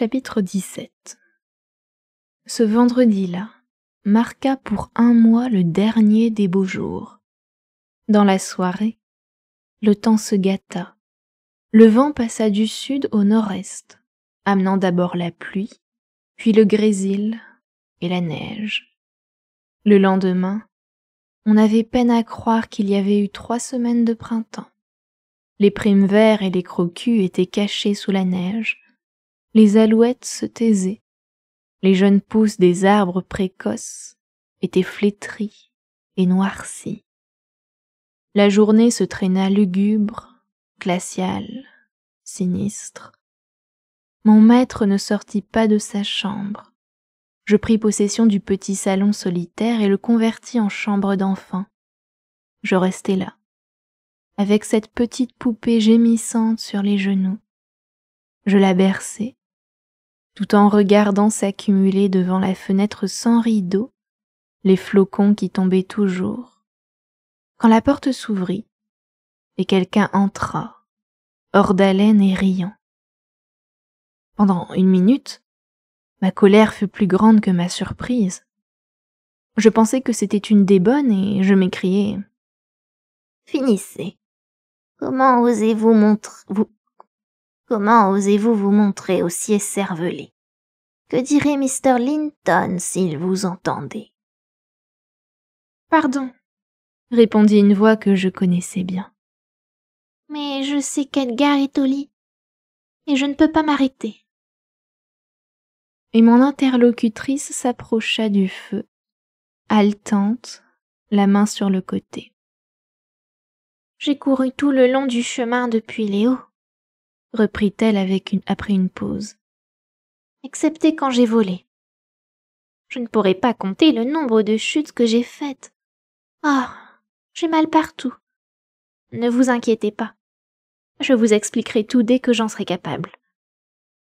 Chapitre 17 Ce vendredi-là marqua pour un mois le dernier des beaux jours. Dans la soirée, le temps se gâta. Le vent passa du sud au nord-est, amenant d'abord la pluie, puis le grésil et la neige. Le lendemain, on avait peine à croire qu'il y avait eu trois semaines de printemps. Les primes verts et les crocus étaient cachés sous la neige, les alouettes se taisaient, les jeunes pousses des arbres précoces étaient flétries et noircies. La journée se traîna lugubre, glaciale, sinistre. Mon maître ne sortit pas de sa chambre. Je pris possession du petit salon solitaire et le convertis en chambre d'enfant. Je restai là, avec cette petite poupée gémissante sur les genoux. Je la berçai, tout en regardant s'accumuler devant la fenêtre sans rideau les flocons qui tombaient toujours. Quand la porte s'ouvrit, et quelqu'un entra, hors d'haleine et riant. Pendant une minute, ma colère fut plus grande que ma surprise. Je pensais que c'était une des bonnes et je m'écriai Finissez. Comment osez-vous montrer vous Comment osez-vous vous montrer aussi écervelé Que dirait Mr. Linton s'il vous entendait Pardon, répondit une voix que je connaissais bien. Mais je sais qu'Edgar est au lit, et je ne peux pas m'arrêter. Et mon interlocutrice s'approcha du feu, haletante, la main sur le côté. J'ai couru tout le long du chemin depuis Léo reprit-elle avec une, après une pause. Excepté quand j'ai volé. Je ne pourrais pas compter le nombre de chutes que j'ai faites. oh, j'ai mal partout. Ne vous inquiétez pas. Je vous expliquerai tout dès que j'en serai capable.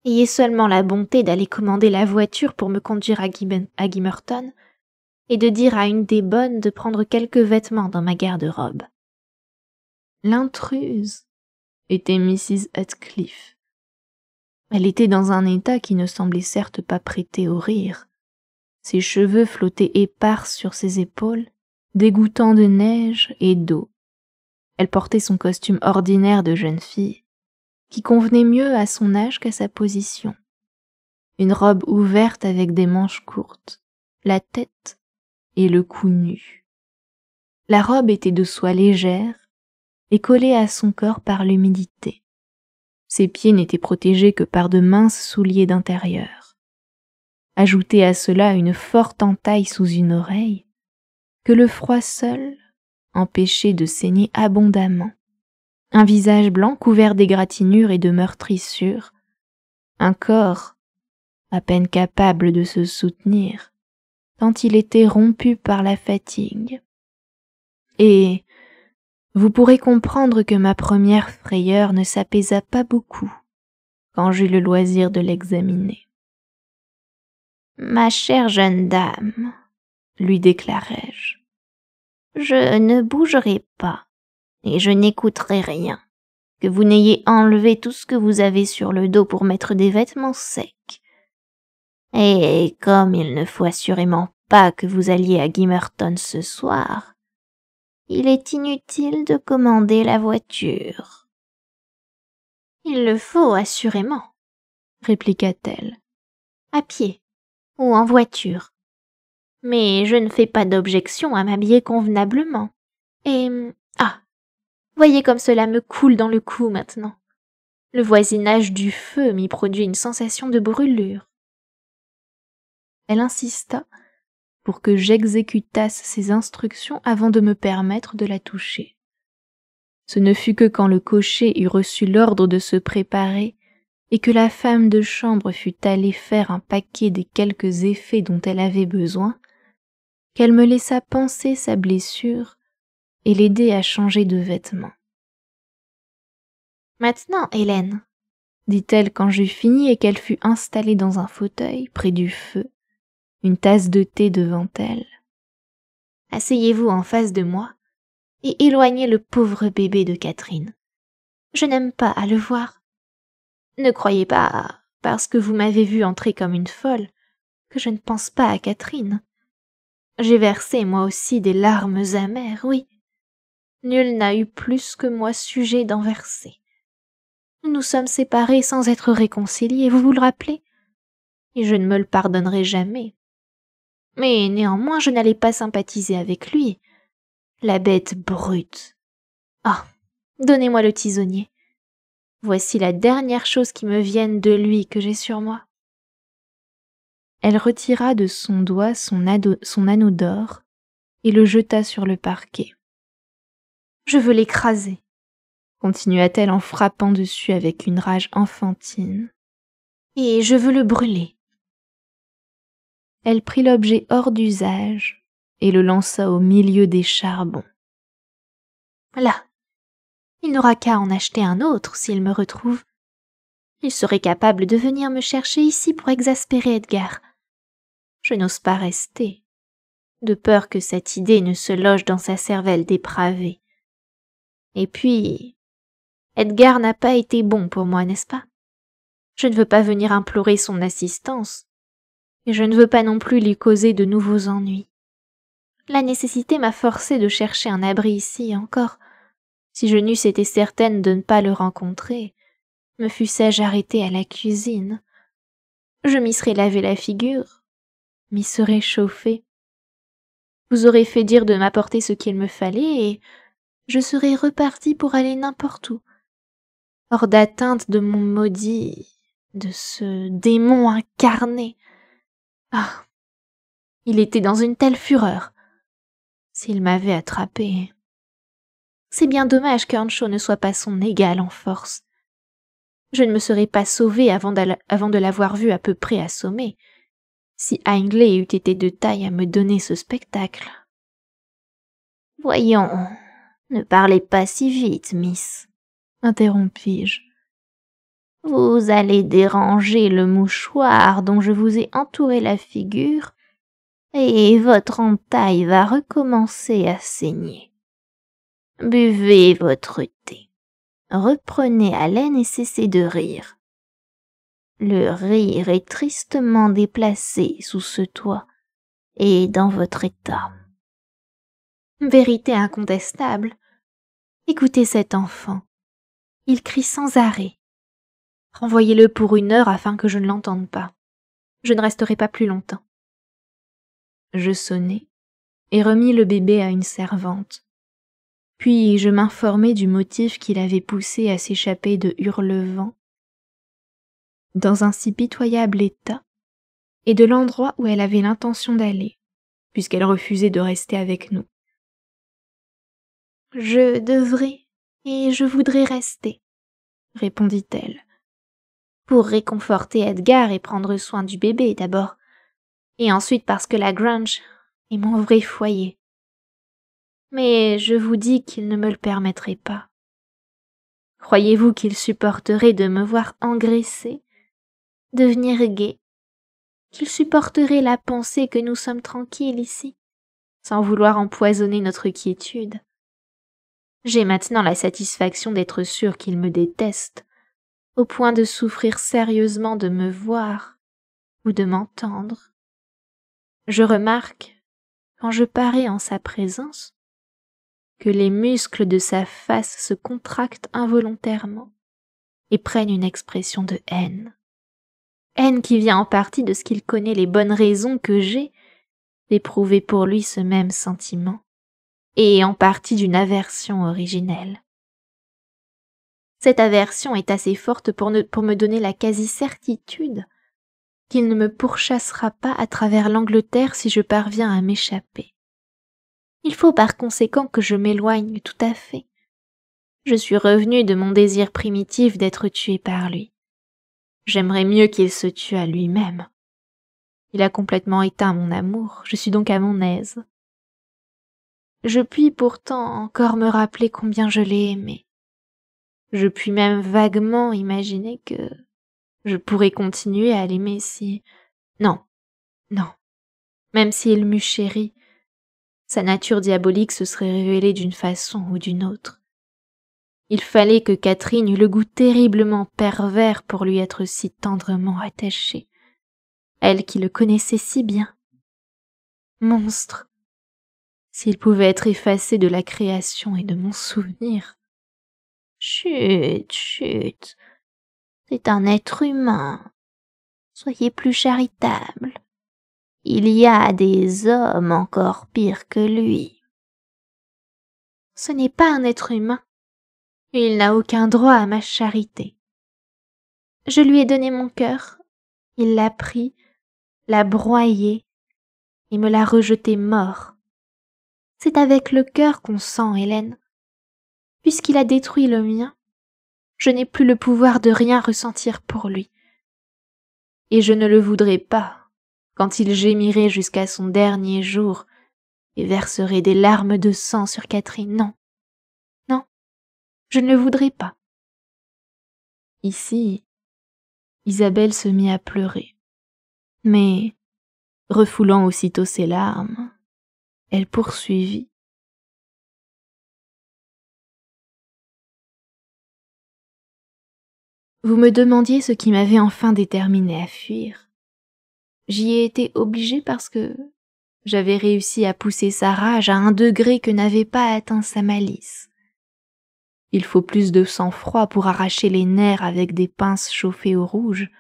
Ayez seulement la bonté d'aller commander la voiture pour me conduire à, à Gimmerton et de dire à une des bonnes de prendre quelques vêtements dans ma garde-robe. L'intruse était Mrs. Heathcliff. Elle était dans un état qui ne semblait certes pas prêté au rire. Ses cheveux flottaient épars sur ses épaules, dégoûtant de neige et d'eau. Elle portait son costume ordinaire de jeune fille, qui convenait mieux à son âge qu'à sa position. Une robe ouverte avec des manches courtes, la tête et le cou nu. La robe était de soie légère, collé à son corps par l'humidité. Ses pieds n'étaient protégés que par de minces souliers d'intérieur. Ajoutez à cela une forte entaille sous une oreille, que le froid seul empêchait de saigner abondamment. Un visage blanc couvert d'égratignures et de meurtrissures, un corps à peine capable de se soutenir, tant il était rompu par la fatigue. Et vous pourrez comprendre que ma première frayeur ne s'apaisa pas beaucoup quand j'eus le loisir de l'examiner. Ma chère jeune dame, lui déclarai-je, je ne bougerai pas et je n'écouterai rien. Que vous n'ayez enlevé tout ce que vous avez sur le dos pour mettre des vêtements secs. Et comme il ne faut assurément pas que vous alliez à Gimmerton ce soir, il est inutile de commander la voiture. Il le faut assurément, répliqua-t-elle. À pied ou en voiture. Mais je ne fais pas d'objection à m'habiller convenablement. Et ah, voyez comme cela me coule dans le cou maintenant. Le voisinage du feu m'y produit une sensation de brûlure. Elle insista pour que j'exécutasse ses instructions avant de me permettre de la toucher. Ce ne fut que quand le cocher eut reçu l'ordre de se préparer et que la femme de chambre fut allée faire un paquet des quelques effets dont elle avait besoin, qu'elle me laissa penser sa blessure et l'aider à changer de vêtements. Maintenant, Hélène, dit-elle quand j'eus fini et qu'elle fut installée dans un fauteuil près du feu, une tasse de thé devant elle. Asseyez-vous en face de moi et éloignez le pauvre bébé de Catherine. Je n'aime pas à le voir. Ne croyez pas, parce que vous m'avez vu entrer comme une folle, que je ne pense pas à Catherine. J'ai versé moi aussi des larmes amères, oui. Nul n'a eu plus que moi sujet d'en verser. Nous nous sommes séparés sans être réconciliés, vous vous le rappelez, et je ne me le pardonnerai jamais mais néanmoins je n'allais pas sympathiser avec lui. La bête brute. Ah. donnez-moi le tisonnier. Voici la dernière chose qui me vienne de lui que j'ai sur moi. Elle retira de son doigt son anneau d'or et le jeta sur le parquet. Je veux l'écraser, continua-t-elle en frappant dessus avec une rage enfantine. Et je veux le brûler elle prit l'objet hors d'usage et le lança au milieu des charbons. Là, il n'aura qu'à en acheter un autre s'il me retrouve. Il serait capable de venir me chercher ici pour exaspérer Edgar. Je n'ose pas rester, de peur que cette idée ne se loge dans sa cervelle dépravée. Et puis, Edgar n'a pas été bon pour moi, n'est-ce pas Je ne veux pas venir implorer son assistance et je ne veux pas non plus lui causer de nouveaux ennuis. La nécessité m'a forcée de chercher un abri ici encore. Si je n'eusse été certaine de ne pas le rencontrer, me fussais-je arrêtée à la cuisine. Je m'y serais lavé la figure, m'y serais chauffée. Vous aurez fait dire de m'apporter ce qu'il me fallait et je serais repartie pour aller n'importe où, hors d'atteinte de mon maudit, de ce démon incarné ah Il était dans une telle fureur. S'il m'avait attrapé. C'est bien dommage qu'Earnshaw ne soit pas son égal en force. Je ne me serais pas sauvée avant, avant de l'avoir vu à peu près assommé, si Aingley eût été de taille à me donner ce spectacle. Voyons, ne parlez pas si vite, miss, interrompis-je. Vous allez déranger le mouchoir dont je vous ai entouré la figure, et votre entaille va recommencer à saigner. Buvez votre thé. Reprenez haleine et cessez de rire. Le rire est tristement déplacé sous ce toit et dans votre état. Vérité incontestable. Écoutez cet enfant. Il crie sans arrêt. Renvoyez-le pour une heure afin que je ne l'entende pas. Je ne resterai pas plus longtemps. Je sonnai et remis le bébé à une servante. Puis je m'informai du motif qui l'avait poussé à s'échapper de Hurlevent, dans un si pitoyable état, et de l'endroit où elle avait l'intention d'aller, puisqu'elle refusait de rester avec nous. Je devrais et je voudrais rester, répondit-elle pour réconforter Edgar et prendre soin du bébé d'abord, et ensuite parce que la Grange est mon vrai foyer. Mais je vous dis qu'il ne me le permettrait pas. Croyez-vous qu'il supporterait de me voir engraisser, devenir gai, qu'il supporterait la pensée que nous sommes tranquilles ici, sans vouloir empoisonner notre quiétude? J'ai maintenant la satisfaction d'être sûre qu'il me déteste, au point de souffrir sérieusement de me voir ou de m'entendre. Je remarque, quand je parais en sa présence, que les muscles de sa face se contractent involontairement et prennent une expression de haine. Haine qui vient en partie de ce qu'il connaît les bonnes raisons que j'ai d'éprouver pour lui ce même sentiment, et en partie d'une aversion originelle. Cette aversion est assez forte pour, me donner la quasi-certitude qu'il ne me pourchassera pas à travers l'Angleterre si je parviens à m'échapper. Il faut par conséquent que je m'éloigne tout à fait. Je suis revenue de mon désir primitif d'être tuée par lui. J'aimerais mieux qu'il se tue à lui-même. Il a complètement éteint mon amour, je suis donc à mon aise. Je puis pourtant encore me rappeler combien je l'ai aimé. Je puis même vaguement imaginer que je pourrais continuer à l'aimer si... Non, non. Même s'il m'eût chéri, sa nature diabolique se serait révélée d'une façon ou d'une autre. Il fallait que Catherine eût le goût terriblement pervers pour lui être si tendrement attachée. Elle qui le connaissait si bien. Monstre. S'il pouvait être effacé de la création et de mon souvenir. Chut, chut. C'est un être humain. Soyez plus charitable. Il y a des hommes encore pires que lui. Ce n'est pas un être humain. Il n'a aucun droit à ma charité. Je lui ai donné mon cœur. Il l'a pris, l'a broyé et me l'a rejeté mort. C'est avec le cœur qu'on sent, Hélène puisqu'il a détruit le mien, je n'ai plus le pouvoir de rien ressentir pour lui. Et je ne le voudrais pas quand il gémirait jusqu'à son dernier jour et verserait des larmes de sang sur Catherine. Non, non, je ne le voudrais pas. Ici, Isabelle se mit à pleurer. Mais, refoulant aussitôt ses larmes, elle poursuivit. Vous me demandiez ce qui m'avait enfin déterminé à fuir. J'y ai été obligé parce que j'avais réussi à pousser sa rage à un degré que n'avait pas atteint sa malice. Il faut plus de sang-froid pour arracher les nerfs avec des pinces chauffées au rouge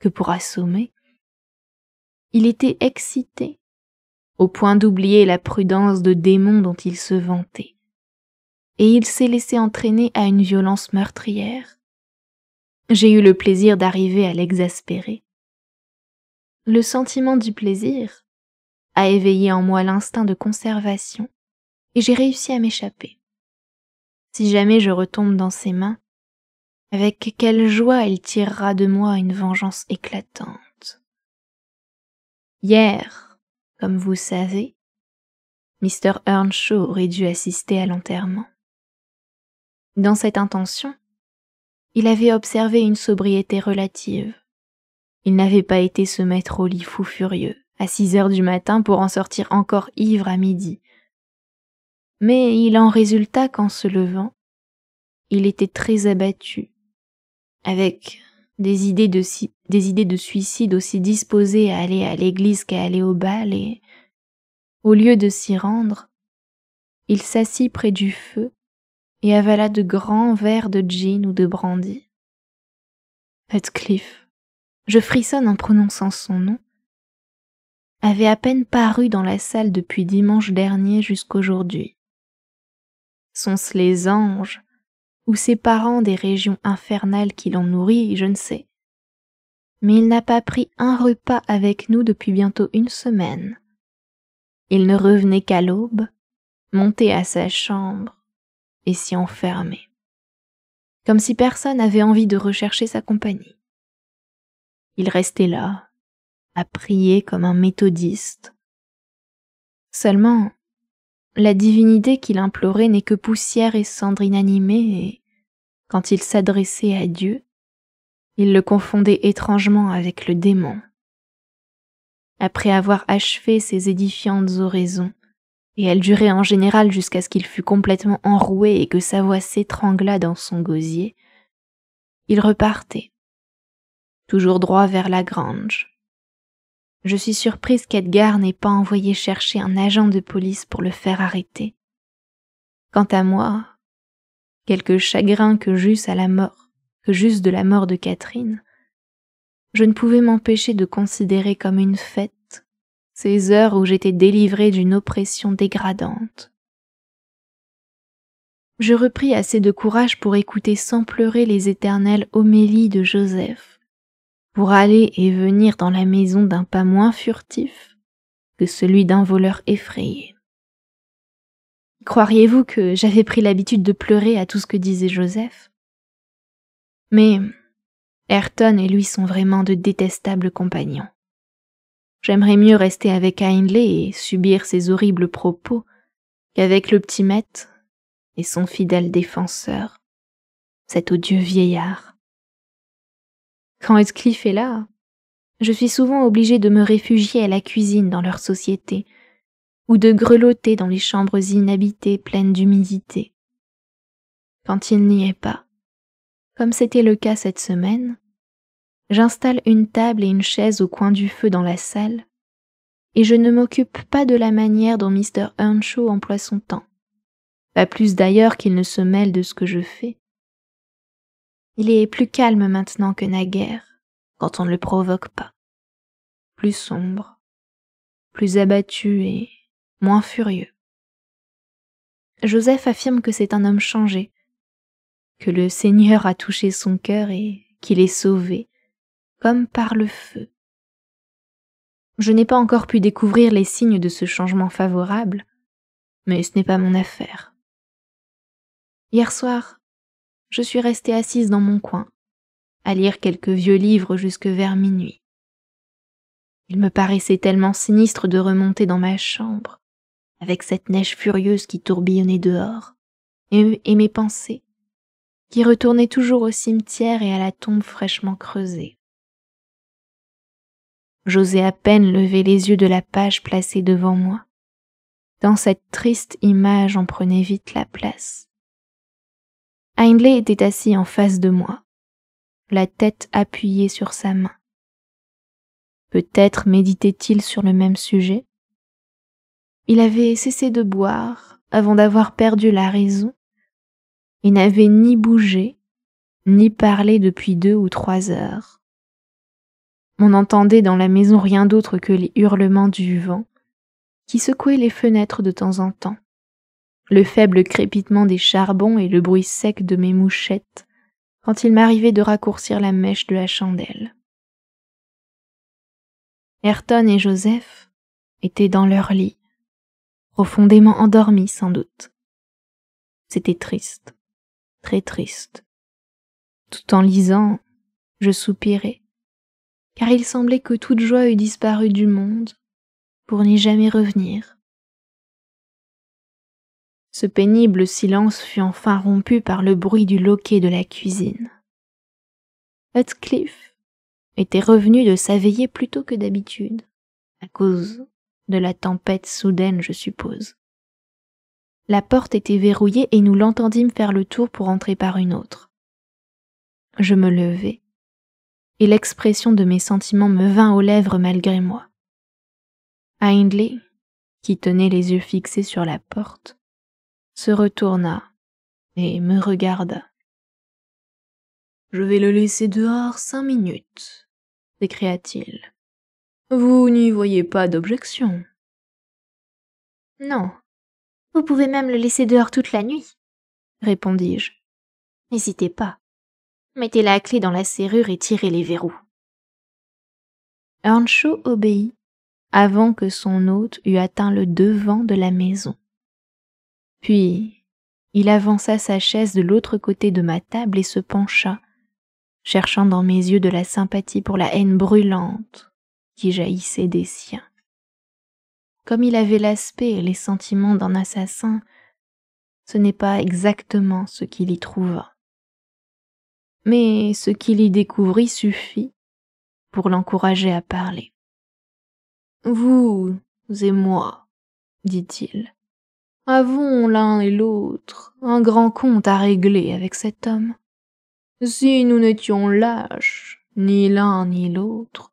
que pour assommer. Il était excité, au point d'oublier la prudence de démon dont il se vantait, et il s'est laissé entraîner à une violence meurtrière j'ai eu le plaisir d'arriver à l'exaspérer. Le sentiment du plaisir a éveillé en moi l'instinct de conservation et j'ai réussi à m'échapper. Si jamais je retombe dans ses mains, avec quelle joie il tirera de moi une vengeance éclatante. Hier, comme vous savez, Mr. Earnshaw aurait dû assister à l'enterrement. Dans cette intention, il avait observé une sobriété relative. Il n'avait pas été se mettre au lit fou furieux, à six heures du matin, pour en sortir encore ivre à midi. Mais il en résulta qu'en se levant, il était très abattu, avec des idées de, des idées de suicide aussi disposées à aller à l'église qu'à aller au bal, et, au lieu de s'y rendre, il s'assit près du feu et avala de grands verres de gin ou de brandy. Heathcliff, je frissonne en prononçant son nom, avait à peine paru dans la salle depuis dimanche dernier jusqu'aujourd'hui. Sont-ce les anges ou ses parents des régions infernales qui l'ont nourri, je ne sais. Mais il n'a pas pris un repas avec nous depuis bientôt une semaine. Il ne revenait qu'à l'aube, monté à sa chambre, et s'y enfermer, comme si personne avait envie de rechercher sa compagnie. Il restait là, à prier comme un méthodiste. Seulement, la divinité qu'il implorait n'est que poussière et cendre inanimée, et quand il s'adressait à Dieu, il le confondait étrangement avec le démon. Après avoir achevé ses édifiantes oraisons, et elle durait en général jusqu'à ce qu'il fût complètement enroué et que sa voix s'étrangla dans son gosier, il repartait, toujours droit vers la grange. Je suis surprise qu'Edgar n'ait pas envoyé chercher un agent de police pour le faire arrêter. Quant à moi, quelque chagrin que j'eusse à la mort, que j'eusse de la mort de Catherine, je ne pouvais m'empêcher de considérer comme une fête ces heures où j'étais délivrée d'une oppression dégradante. Je repris assez de courage pour écouter sans pleurer les éternelles homélies de Joseph, pour aller et venir dans la maison d'un pas moins furtif que celui d'un voleur effrayé. Croiriez-vous que j'avais pris l'habitude de pleurer à tout ce que disait Joseph Mais Ayrton et lui sont vraiment de détestables compagnons. J'aimerais mieux rester avec Hindley et subir ses horribles propos qu'avec le petit maître et son fidèle défenseur, cet odieux vieillard. Quand Heathcliff est là, je suis souvent obligée de me réfugier à la cuisine dans leur société, ou de grelotter dans les chambres inhabitées pleines d'humidité. Quand il n'y est pas, comme c'était le cas cette semaine, J'installe une table et une chaise au coin du feu dans la salle, et je ne m'occupe pas de la manière dont Mr. Earnshaw emploie son temps, pas plus d'ailleurs qu'il ne se mêle de ce que je fais. Il est plus calme maintenant que naguère, quand on ne le provoque pas, plus sombre, plus abattu et moins furieux. Joseph affirme que c'est un homme changé, que le Seigneur a touché son cœur et qu'il est sauvé, comme par le feu. Je n'ai pas encore pu découvrir les signes de ce changement favorable, mais ce n'est pas mon affaire. Hier soir, je suis restée assise dans mon coin, à lire quelques vieux livres jusque vers minuit. Il me paraissait tellement sinistre de remonter dans ma chambre, avec cette neige furieuse qui tourbillonnait dehors, et, mes pensées, qui retournaient toujours au cimetière et à la tombe fraîchement creusée j'osais à peine lever les yeux de la page placée devant moi. Dans cette triste image en prenait vite la place. Hindley était assis en face de moi, la tête appuyée sur sa main. Peut-être méditait-il sur le même sujet. Il avait cessé de boire avant d'avoir perdu la raison et n'avait ni bougé, ni parlé depuis deux ou trois heures. On n'entendait dans la maison rien d'autre que les hurlements du vent, qui secouait les fenêtres de temps en temps, le faible crépitement des charbons et le bruit sec de mes mouchettes quand il m'arrivait de raccourcir la mèche de la chandelle. Ayrton et Joseph étaient dans leur lit, profondément endormis sans doute. C'était triste, très triste. Tout en lisant, je soupirais car il semblait que toute joie eût disparu du monde, pour n'y jamais revenir. Ce pénible silence fut enfin rompu par le bruit du loquet de la cuisine. Heathcliff était revenu de sa veillée plus tôt que d'habitude, à cause de la tempête soudaine, je suppose. La porte était verrouillée et nous l'entendîmes faire le tour pour entrer par une autre. Je me levai et l'expression de mes sentiments me vint aux lèvres malgré moi. Hindley, qui tenait les yeux fixés sur la porte, se retourna et me regarda. Je vais le laisser dehors cinq minutes, s'écria-t-il. Vous n'y voyez pas d'objection. Non. Vous pouvez même le laisser dehors toute la nuit, répondis-je. N'hésitez pas mettez la clé dans la serrure et tirez les verrous. Earnshaw obéit avant que son hôte eût atteint le devant de la maison. Puis il avança sa chaise de l'autre côté de ma table et se pencha, cherchant dans mes yeux de la sympathie pour la haine brûlante qui jaillissait des siens. Comme il avait l'aspect et les sentiments d'un assassin, ce n'est pas exactement ce qu'il y trouva mais ce qu'il y découvrit suffit pour l'encourager à parler. Vous et moi, dit-il, avons l'un et l'autre un grand compte à régler avec cet homme. Si nous n'étions lâches, ni l'un ni l'autre,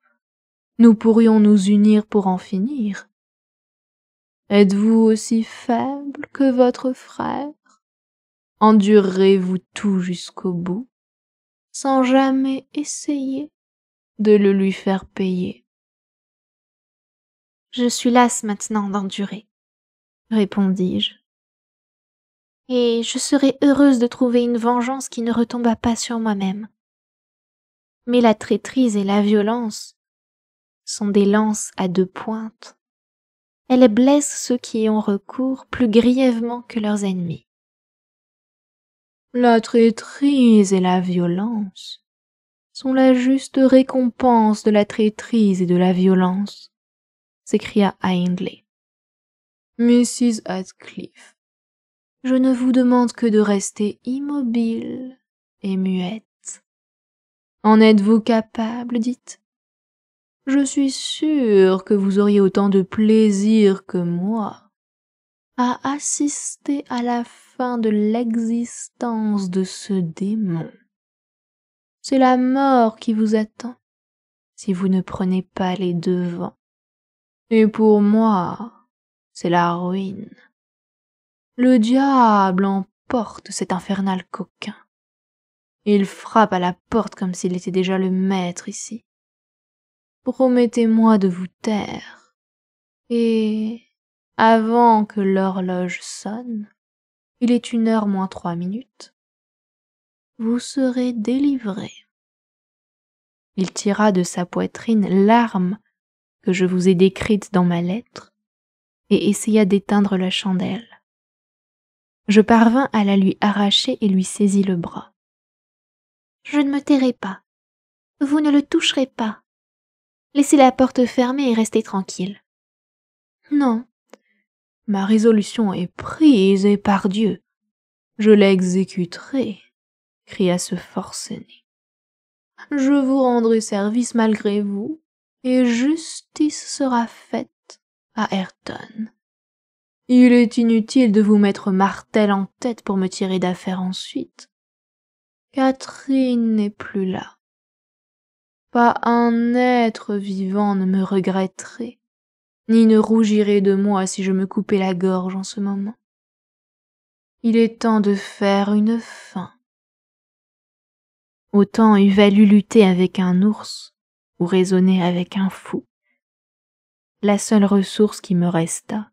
nous pourrions nous unir pour en finir. Êtes-vous aussi faible que votre frère Endurerez-vous tout jusqu'au bout sans jamais essayer de le lui faire payer. Je suis lasse maintenant d'endurer, répondis-je. Et je serais heureuse de trouver une vengeance qui ne retomba pas sur moi-même. Mais la traîtrise et la violence sont des lances à deux pointes. Elles blessent ceux qui y ont recours plus grièvement que leurs ennemis. La traîtrise et la violence sont la juste récompense de la traîtrise et de la violence, s'écria Hindley. Mrs. Atcliffe, je ne vous demande que de rester immobile et muette. En êtes-vous capable, dites Je suis sûre que vous auriez autant de plaisir que moi à assister à la fin de l'existence de ce démon. C'est la mort qui vous attend si vous ne prenez pas les devants. Et pour moi, c'est la ruine. Le diable emporte cet infernal coquin. Il frappe à la porte comme s'il était déjà le maître ici. Promettez-moi de vous taire, et avant que l'horloge sonne, il est une heure moins trois minutes, vous serez délivré. Il tira de sa poitrine l'arme que je vous ai décrite dans ma lettre et essaya d'éteindre la chandelle. Je parvins à la lui arracher et lui saisis le bras. Je ne me tairai pas. Vous ne le toucherez pas. Laissez la porte fermée et restez tranquille. Non, Ma résolution est prise et par Dieu, je l'exécuterai, cria ce forcené. Je vous rendrai service malgré vous, et justice sera faite à Ayrton. Il est inutile de vous mettre martel en tête pour me tirer d'affaire ensuite. Catherine n'est plus là. Pas un être vivant ne me regretterait ni ne rougirait de moi si je me coupais la gorge en ce moment. Il est temps de faire une fin. Autant eût valu lutter avec un ours ou raisonner avec un fou. La seule ressource qui me resta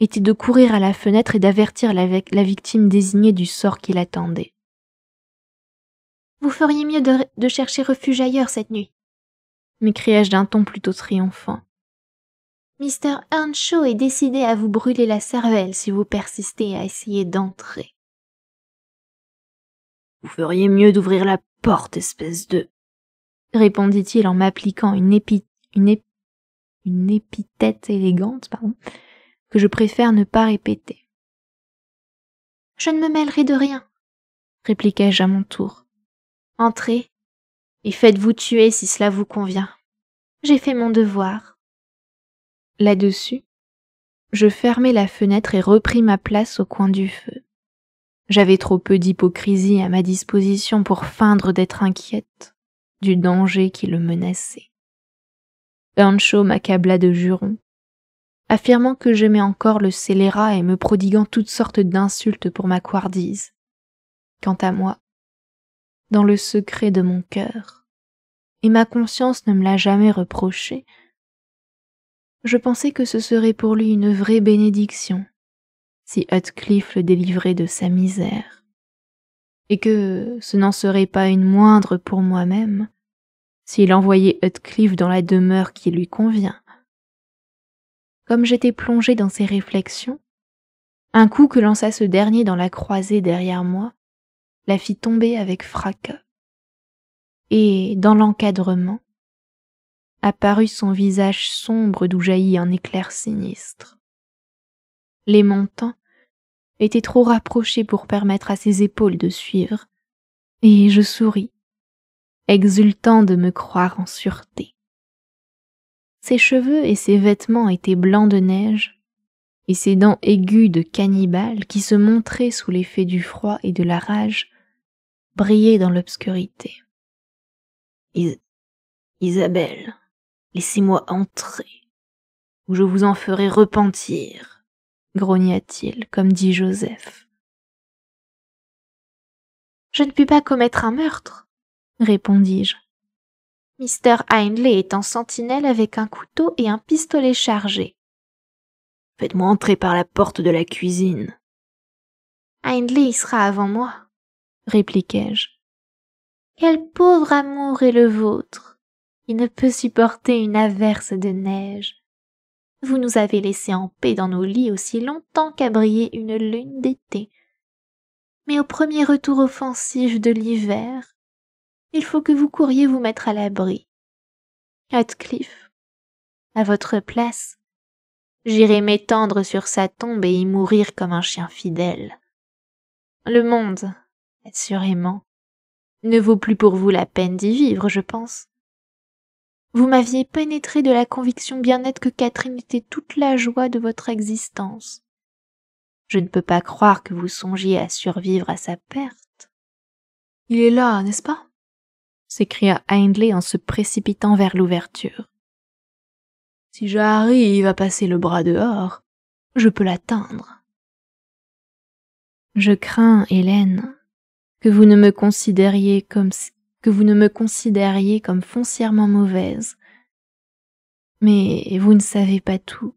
était de courir à la fenêtre et d'avertir la, victime désignée du sort qui l'attendait. Vous feriez mieux de chercher refuge ailleurs cette nuit, m'écriai-je d'un ton plutôt triomphant. Mr. Earnshaw est décidé à vous brûler la cervelle si vous persistez à essayer d'entrer. Vous feriez mieux d'ouvrir la porte, espèce de. répondit-il en m'appliquant une, une, une épithète élégante, pardon, que je préfère ne pas répéter. Je ne me mêlerai de rien, répliquai-je à mon tour. Entrez et faites-vous tuer si cela vous convient. J'ai fait mon devoir. Là-dessus, je fermai la fenêtre et repris ma place au coin du feu. J'avais trop peu d'hypocrisie à ma disposition pour feindre d'être inquiète du danger qui le menaçait. Earnshaw m'accabla de jurons, affirmant que j'aimais encore le scélérat et me prodiguant toutes sortes d'insultes pour ma couardise. Quant à moi, dans le secret de mon cœur, et ma conscience ne me l'a jamais reproché, je pensais que ce serait pour lui une vraie bénédiction, si Heathcliff le délivrait de sa misère, et que ce n'en serait pas une moindre pour moi-même, s'il envoyait Heathcliff dans la demeure qui lui convient. Comme j'étais plongée dans ces réflexions, un coup que lança ce dernier dans la croisée derrière moi la fit tomber avec fracas. Et, dans l'encadrement, apparut son visage sombre d'où jaillit un éclair sinistre. Les montants étaient trop rapprochés pour permettre à ses épaules de suivre, et je souris, exultant de me croire en sûreté. Ses cheveux et ses vêtements étaient blancs de neige, et ses dents aiguës de cannibale qui se montraient sous l'effet du froid et de la rage brillaient dans l'obscurité. Isabelle, Laissez-moi entrer, ou je vous en ferai repentir, grogna-t-il, comme dit Joseph. Je ne puis pas commettre un meurtre, répondis-je. Mr. Hindley est en sentinelle avec un couteau et un pistolet chargé. Faites-moi entrer par la porte de la cuisine. Hindley y sera avant moi, répliquai-je. Quel pauvre amour est le vôtre il ne peut supporter une averse de neige. Vous nous avez laissés en paix dans nos lits aussi longtemps qu'a brillé une lune d'été. Mais au premier retour offensif de l'hiver, il faut que vous couriez vous mettre à l'abri. Radcliffe, à votre place, j'irai m'étendre sur sa tombe et y mourir comme un chien fidèle. Le monde, assurément, ne vaut plus pour vous la peine d'y vivre, je pense. Vous m'aviez pénétré de la conviction bien nette que Catherine était toute la joie de votre existence. Je ne peux pas croire que vous songiez à survivre à sa perte. Il est là, n'est-ce pas s'écria Hindley en se précipitant vers l'ouverture. Si j'arrive à passer le bras dehors, je peux l'atteindre. Je crains, Hélène, que vous ne me considériez comme que vous ne me considériez comme foncièrement mauvaise. Mais vous ne savez pas tout.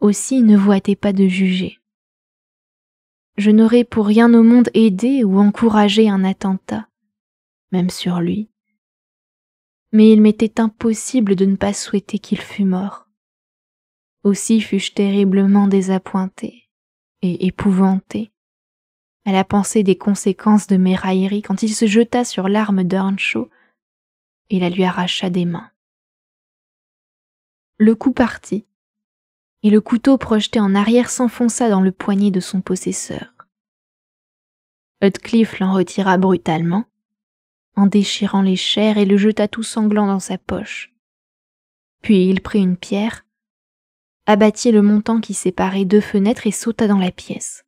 Aussi ne vous hâtez pas de juger. Je n'aurais pour rien au monde aidé ou encouragé un attentat, même sur lui. Mais il m'était impossible de ne pas souhaiter qu'il fût mort. Aussi fus-je terriblement désappointé et épouvanté à la pensée des conséquences de mes railleries quand il se jeta sur l'arme d'Earnshaw et la lui arracha des mains. Le coup partit, et le couteau projeté en arrière s'enfonça dans le poignet de son possesseur. Hutcliffe l'en retira brutalement, en déchirant les chairs et le jeta tout sanglant dans sa poche. Puis il prit une pierre, abattit le montant qui séparait deux fenêtres et sauta dans la pièce.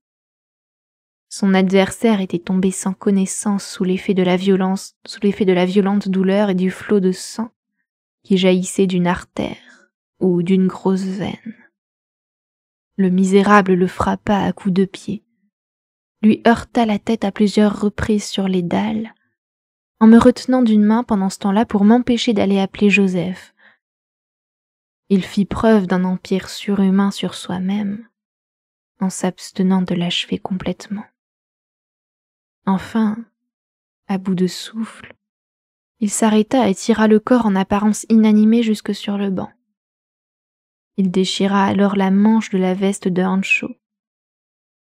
Son adversaire était tombé sans connaissance sous l'effet de la violence, sous l'effet de la violente douleur et du flot de sang qui jaillissait d'une artère ou d'une grosse veine. Le misérable le frappa à coups de pied, lui heurta la tête à plusieurs reprises sur les dalles, en me retenant d'une main pendant ce temps-là pour m'empêcher d'aller appeler Joseph. Il fit preuve d'un empire surhumain sur soi-même en s'abstenant de l'achever complètement. Enfin, à bout de souffle, il s'arrêta et tira le corps en apparence inanimé jusque sur le banc. Il déchira alors la manche de la veste de Hancho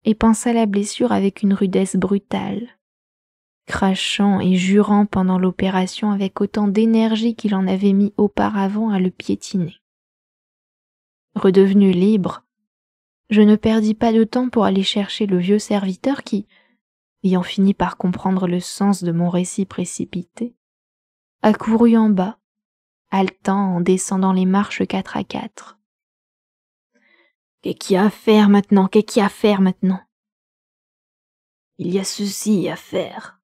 et pansa la blessure avec une rudesse brutale, crachant et jurant pendant l'opération avec autant d'énergie qu'il en avait mis auparavant à le piétiner. Redevenu libre, je ne perdis pas de temps pour aller chercher le vieux serviteur qui, ayant fini par comprendre le sens de mon récit précipité, accourut en bas, haletant en descendant les marches quatre à quatre. Qu'est-ce qu'il y a à faire maintenant Qu'est-ce qu'il y a à faire maintenant Il y a ceci à faire,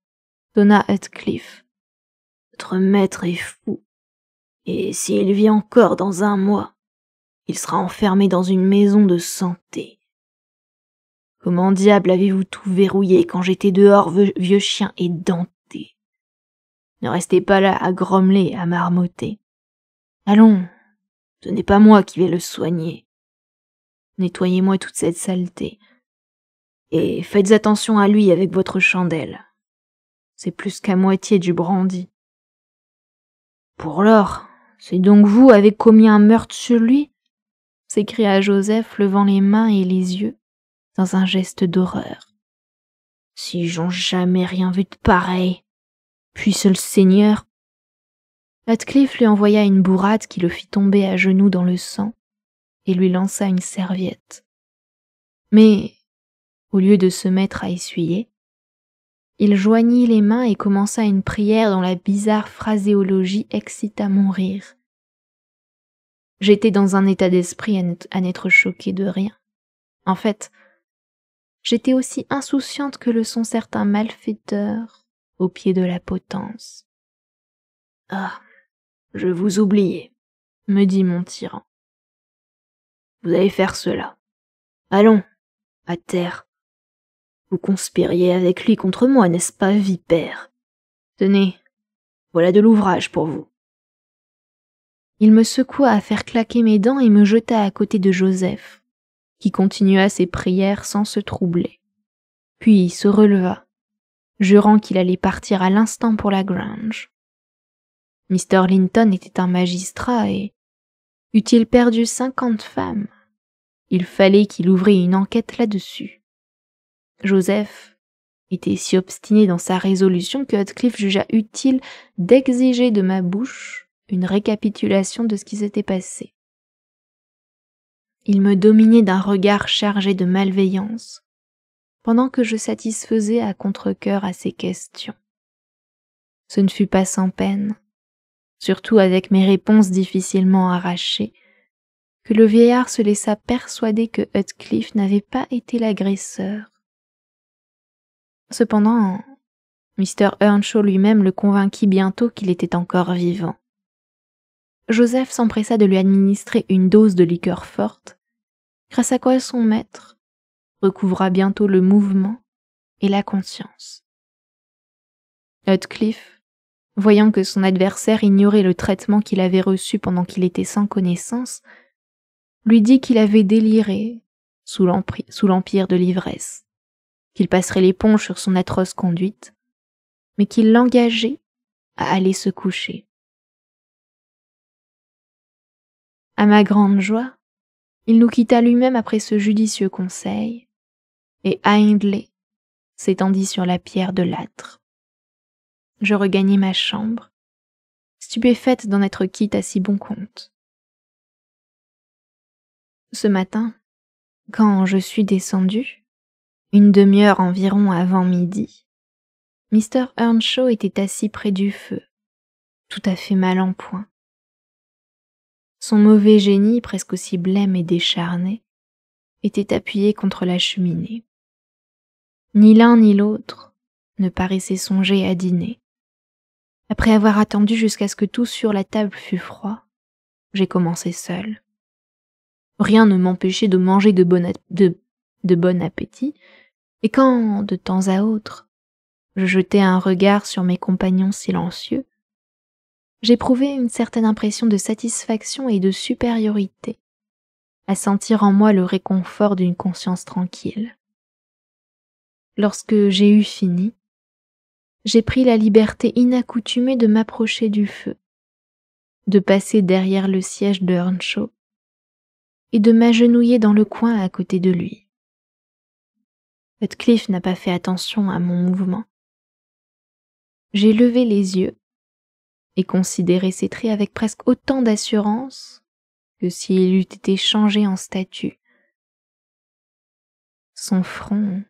donna Heathcliff. Notre maître est fou, et s'il vit encore dans un mois, il sera enfermé dans une maison de santé. Comment diable avez-vous tout verrouillé quand j'étais dehors, vieux chien et denté Ne restez pas là à grommeler, à marmoter. Allons, ce n'est pas moi qui vais le soigner. Nettoyez-moi toute cette saleté. Et faites attention à lui avec votre chandelle. C'est plus qu'à moitié du brandy. Pour l'or, c'est donc vous avez commis un meurtre sur lui s'écria Joseph, levant les mains et les yeux dans un geste d'horreur. Si j'en jamais rien vu de pareil. Puisse le Seigneur. Radcliffe lui envoya une bourrade qui le fit tomber à genoux dans le sang et lui lança une serviette. Mais, au lieu de se mettre à essuyer, il joignit les mains et commença une prière dont la bizarre phraséologie excita mon rire. J'étais dans un état d'esprit à n'être choqué de rien. En fait, j'étais aussi insouciante que le sont certains malfaiteurs au pied de la potence. Ah, je vous oubliais, me dit mon tyran. Vous allez faire cela. Allons, à terre. Vous conspiriez avec lui contre moi, n'est-ce pas, vipère Tenez, voilà de l'ouvrage pour vous. Il me secoua à faire claquer mes dents et me jeta à côté de Joseph qui continua ses prières sans se troubler. Puis se releva, jurant qu'il allait partir à l'instant pour la grange. Mr. Linton était un magistrat et eût-il perdu cinquante femmes Il fallait qu'il ouvrît une enquête là-dessus. Joseph était si obstiné dans sa résolution que Heathcliff jugea utile d'exiger de ma bouche une récapitulation de ce qui s'était passé. Il me dominait d'un regard chargé de malveillance, pendant que je satisfaisais à contre à ses questions. Ce ne fut pas sans peine, surtout avec mes réponses difficilement arrachées, que le vieillard se laissa persuader que Heathcliff n'avait pas été l'agresseur. Cependant, Mr. Earnshaw lui-même le convainquit bientôt qu'il était encore vivant. Joseph s'empressa de lui administrer une dose de liqueur forte, grâce à quoi son maître recouvra bientôt le mouvement et la conscience. Hutcliffe, voyant que son adversaire ignorait le traitement qu'il avait reçu pendant qu'il était sans connaissance, lui dit qu'il avait déliré sous l'empire de l'ivresse, qu'il passerait l'éponge sur son atroce conduite, mais qu'il l'engageait à aller se coucher. À ma grande joie, il nous quitta lui-même après ce judicieux conseil, et Hindley s'étendit sur la pierre de l'âtre. Je regagnai ma chambre, stupéfaite d'en être quitte à si bon compte. Ce matin, quand je suis descendue, une demi-heure environ avant midi, Mr. Earnshaw était assis près du feu, tout à fait mal en point, son mauvais génie, presque aussi blême et décharné, était appuyé contre la cheminée. Ni l'un ni l'autre ne paraissait songer à dîner. Après avoir attendu jusqu'à ce que tout sur la table fût froid, j'ai commencé seul. Rien ne m'empêchait de manger de bon, appétit, et quand, de temps à autre, je jetais un regard sur mes compagnons silencieux, j'éprouvais une certaine impression de satisfaction et de supériorité, à sentir en moi le réconfort d'une conscience tranquille. Lorsque j'ai eu fini, j'ai pris la liberté inaccoutumée de m'approcher du feu, de passer derrière le siège de Earnshaw et de m'agenouiller dans le coin à côté de lui. Heathcliff n'a pas fait attention à mon mouvement. J'ai levé les yeux et considérait ses traits avec presque autant d'assurance que s'il eût été changé en statue. Son front,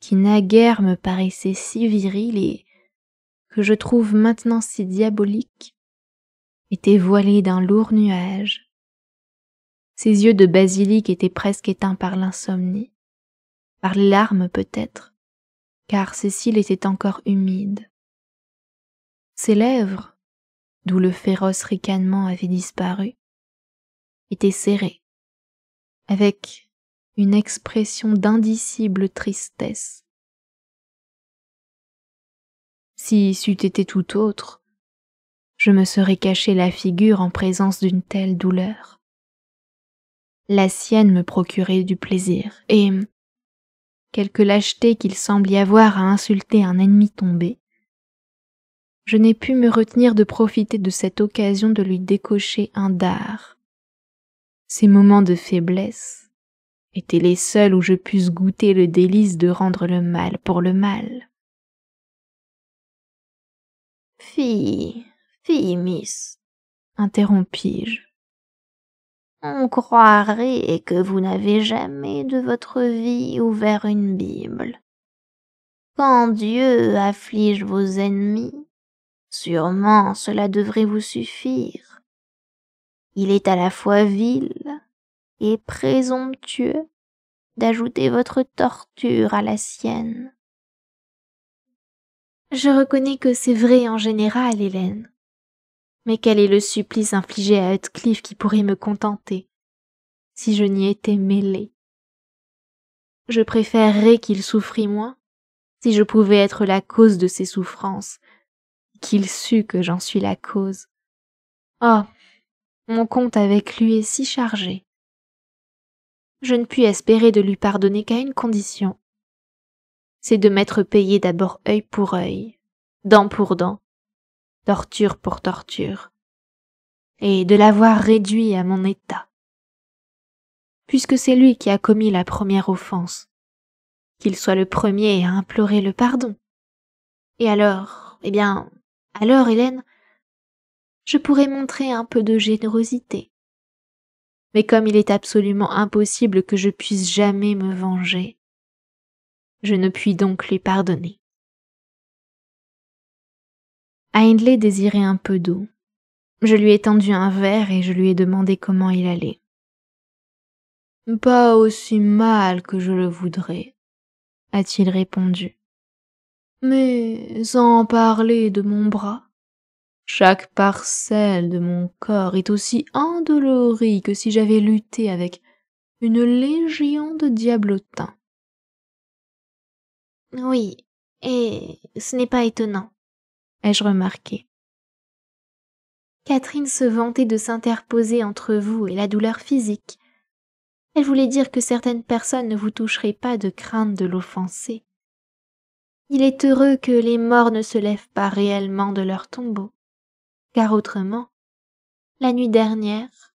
qui naguère me paraissait si viril et que je trouve maintenant si diabolique, était voilé d'un lourd nuage. Ses yeux de basilic étaient presque éteints par l'insomnie, par les larmes peut-être, car Cécile était encore humide. Ses lèvres, d'où le féroce ricanement avait disparu, étaient serrées, avec une expression d'indicible tristesse. Si c'eût été tout autre, je me serais caché la figure en présence d'une telle douleur. La sienne me procurait du plaisir, et, quelque lâcheté qu'il semble y avoir à insulter un ennemi tombé, je n'ai pu me retenir de profiter de cette occasion de lui décocher un dard. Ces moments de faiblesse étaient les seuls où je pusse goûter le délice de rendre le mal pour le mal. Fille, fille, miss, interrompis-je. On croirait que vous n'avez jamais de votre vie ouvert une Bible. Quand Dieu afflige vos ennemis, Sûrement cela devrait vous suffire. Il est à la fois vil et présomptueux d'ajouter votre torture à la sienne. Je reconnais que c'est vrai en général, Hélène. Mais quel est le supplice infligé à Heathcliff qui pourrait me contenter si je n'y étais mêlée Je préférerais qu'il souffrit moins si je pouvais être la cause de ses souffrances qu'il sût que j'en suis la cause. Oh, Mon compte avec lui est si chargé. Je ne puis espérer de lui pardonner qu'à une condition. C'est de m'être payé d'abord œil pour œil, dent pour dent, torture pour torture, et de l'avoir réduit à mon état. Puisque c'est lui qui a commis la première offense, qu'il soit le premier à implorer le pardon. Et alors, eh bien, alors, Hélène, je pourrais montrer un peu de générosité. Mais comme il est absolument impossible que je puisse jamais me venger, je ne puis donc lui pardonner. Hindley désirait un peu d'eau. Je lui ai tendu un verre et je lui ai demandé comment il allait. Pas aussi mal que je le voudrais, a-t-il répondu mais sans parler de mon bras. Chaque parcelle de mon corps est aussi endolorie que si j'avais lutté avec une légion de diablotins. Oui, et ce n'est pas étonnant, ai-je remarqué. Catherine se vantait de s'interposer entre vous et la douleur physique. Elle voulait dire que certaines personnes ne vous toucheraient pas de crainte de l'offenser. Il est heureux que les morts ne se lèvent pas réellement de leur tombeau, car autrement, la nuit dernière,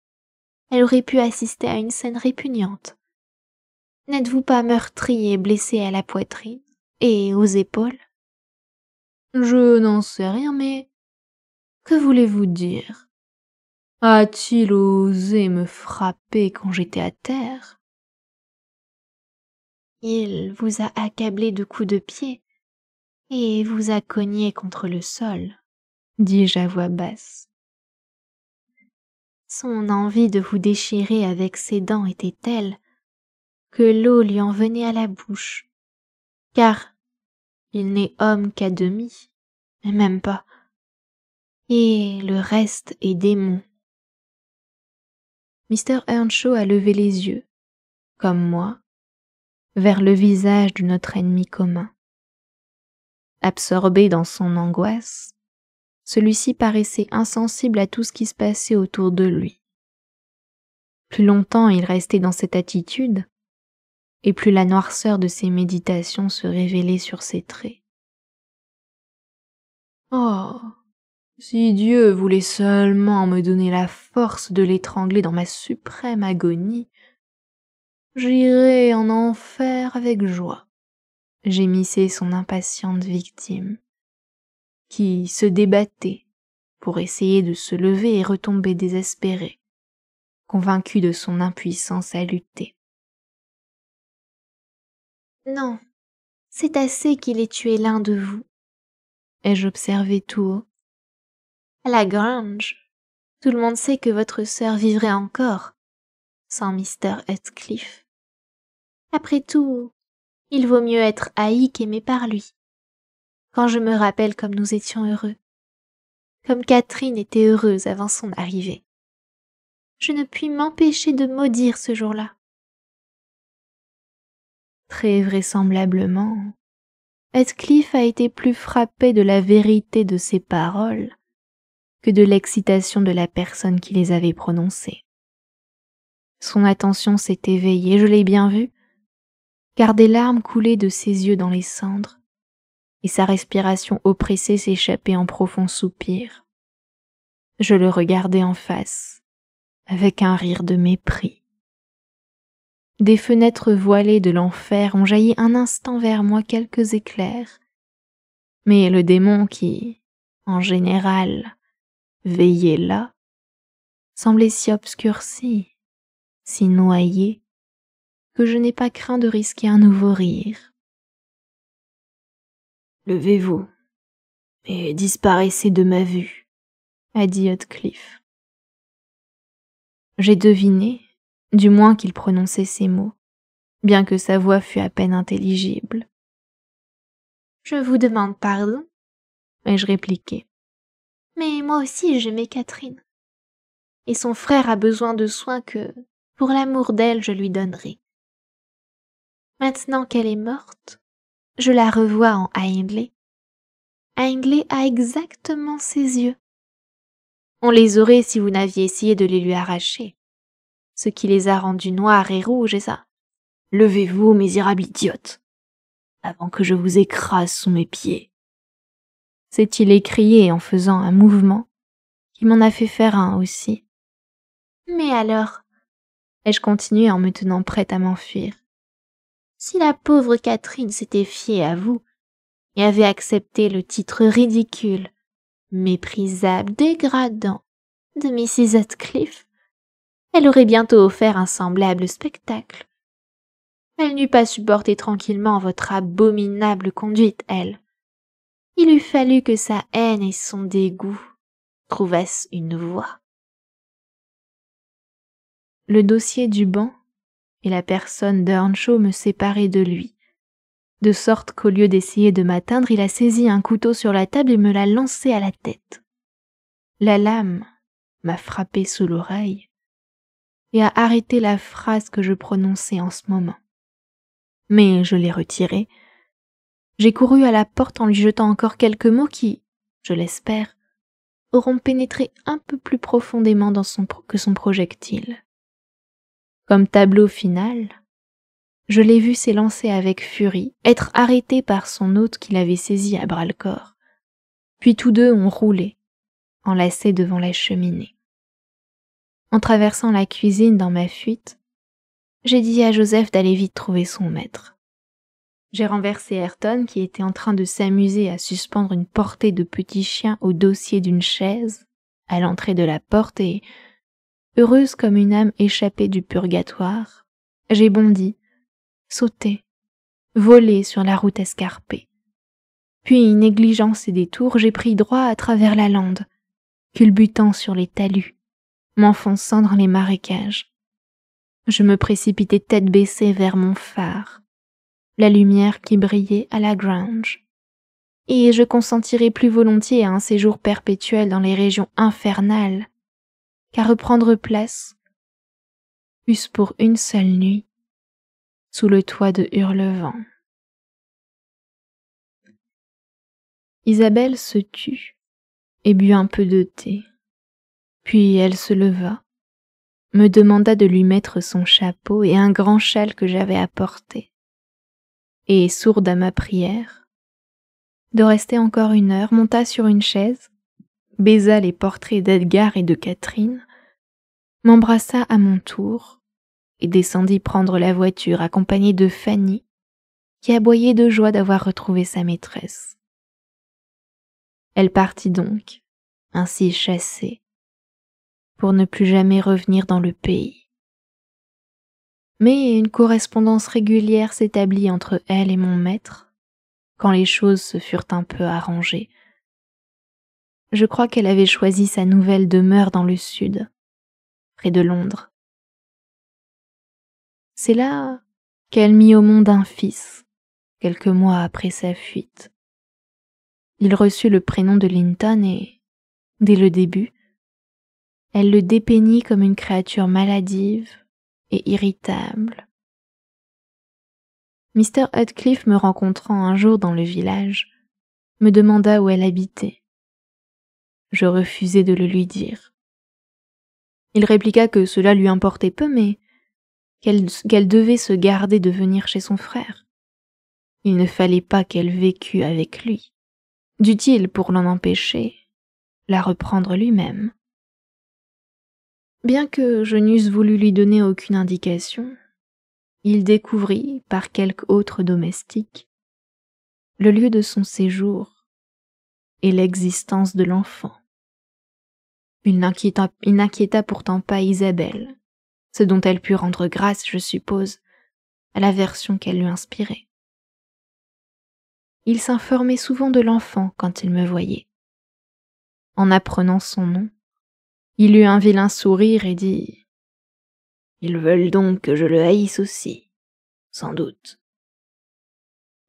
elle aurait pu assister à une scène répugnante. N'êtes-vous pas meurtri et blessé à la poitrine et aux épaules Je n'en sais rien, mais que voulez-vous dire A-t-il osé me frapper quand j'étais à terre Il vous a accablé de coups de pied et vous a cogné contre le sol, dis-je à voix basse. Son envie de vous déchirer avec ses dents était telle que l'eau lui en venait à la bouche, car il n'est homme qu'à demi, et même pas, et le reste est démon. Mr. Earnshaw a levé les yeux, comme moi, vers le visage de notre ennemi commun. Absorbé dans son angoisse, celui-ci paraissait insensible à tout ce qui se passait autour de lui. Plus longtemps il restait dans cette attitude, et plus la noirceur de ses méditations se révélait sur ses traits. Oh. Si Dieu voulait seulement me donner la force de l'étrangler dans ma suprême agonie, j'irais en enfer avec joie gémissait son impatiente victime, qui se débattait pour essayer de se lever et retomber désespérée, convaincue de son impuissance à lutter. Non, c'est assez qu'il ait tué l'un de vous, ai-je observé tout haut. À la grange, tout le monde sait que votre sœur vivrait encore sans Mr. Heathcliff. Après tout, il vaut mieux être haï qu'aimé par lui. Quand je me rappelle comme nous étions heureux, comme Catherine était heureuse avant son arrivée, je ne puis m'empêcher de maudire ce jour-là. Très vraisemblablement, Heathcliff a été plus frappé de la vérité de ses paroles que de l'excitation de la personne qui les avait prononcées. Son attention s'est éveillée, je l'ai bien vu, car des larmes coulaient de ses yeux dans les cendres, et sa respiration oppressée s'échappait en profonds soupirs. Je le regardais en face, avec un rire de mépris. Des fenêtres voilées de l'enfer ont jailli un instant vers moi quelques éclairs, mais le démon qui, en général, veillait là, semblait si obscurci, si noyé, que je n'ai pas craint de risquer un nouveau rire. Levez-vous et disparaissez de ma vue, a dit Heathcliff. J'ai deviné, du moins qu'il prononçait ces mots, bien que sa voix fût à peine intelligible. Je vous demande pardon, ai-je répliqué. Mais moi aussi j'aimais Catherine. Et son frère a besoin de soins que, pour l'amour d'elle, je lui donnerai. Maintenant qu'elle est morte, je la revois en Hindley. Hindley a exactement ses yeux. On les aurait si vous n'aviez essayé de les lui arracher. Ce qui les a rendus noirs et rouges et ça. Levez-vous, misérable idiote, avant que je vous écrase sous mes pieds. cest il écrié en faisant un mouvement qui m'en a fait faire un aussi. Mais alors ai-je continué en me tenant prête à m'enfuir. Si la pauvre Catherine s'était fiée à vous et avait accepté le titre ridicule, méprisable, dégradant de Mrs. Heathcliff, elle aurait bientôt offert un semblable spectacle. Elle n'eût pas supporté tranquillement votre abominable conduite, elle. Il eût fallu que sa haine et son dégoût trouvassent une voie. Le dossier du banc et la personne d'Earnshaw me séparait de lui. De sorte qu'au lieu d'essayer de m'atteindre, il a saisi un couteau sur la table et me l'a lancé à la tête. La lame m'a frappé sous l'oreille et a arrêté la phrase que je prononçais en ce moment. Mais je l'ai retirée. J'ai couru à la porte en lui jetant encore quelques mots qui, je l'espère, auront pénétré un peu plus profondément dans son, que son projectile. Comme tableau final, je l'ai vu s'élancer avec furie, être arrêté par son hôte qui l'avait saisi à bras-le-corps. Puis tous deux ont roulé, enlacés devant la cheminée. En traversant la cuisine dans ma fuite, j'ai dit à Joseph d'aller vite trouver son maître. J'ai renversé Ayrton qui était en train de s'amuser à suspendre une portée de petits chiens au dossier d'une chaise à l'entrée de la porte et heureuse comme une âme échappée du purgatoire, j'ai bondi, sauté, volé sur la route escarpée. Puis, négligeant ces détours, j'ai pris droit à travers la lande, culbutant sur les talus, m'enfonçant dans les marécages. Je me précipitais tête baissée vers mon phare, la lumière qui brillait à la grange. Et je consentirais plus volontiers à un séjour perpétuel dans les régions infernales qu'à reprendre place, eussent pour une seule nuit, sous le toit de Hurlevent. Isabelle se tut et but un peu de thé. Puis elle se leva, me demanda de lui mettre son chapeau et un grand châle que j'avais apporté, et sourde à ma prière, de rester encore une heure, monta sur une chaise baisa les portraits d'Edgar et de Catherine, m'embrassa à mon tour et descendit prendre la voiture accompagnée de Fanny, qui aboyait de joie d'avoir retrouvé sa maîtresse. Elle partit donc, ainsi chassée, pour ne plus jamais revenir dans le pays. Mais une correspondance régulière s'établit entre elle et mon maître, quand les choses se furent un peu arrangées je crois qu'elle avait choisi sa nouvelle demeure dans le sud, près de Londres. C'est là qu'elle mit au monde un fils, quelques mois après sa fuite. Il reçut le prénom de Linton et, dès le début, elle le dépeignit comme une créature maladive et irritable. Mr. Hutcliffe, me rencontrant un jour dans le village, me demanda où elle habitait. Je refusai de le lui dire. Il répliqua que cela lui importait peu, mais qu'elle devait se garder de venir chez son frère. Il ne fallait pas qu'elle vécût avec lui. dût il pour l'en empêcher, la reprendre lui-même Bien que je n'eusse voulu lui donner aucune indication, il découvrit, par quelque autre domestique, le lieu de son séjour l'existence de l'enfant. Il n'inquiéta pourtant pas Isabelle, ce dont elle put rendre grâce, je suppose, à la version qu'elle lui inspirait. Il s'informait souvent de l'enfant quand il me voyait. En apprenant son nom, il eut un vilain sourire et dit Ils veulent donc que je le haïsse aussi, sans doute.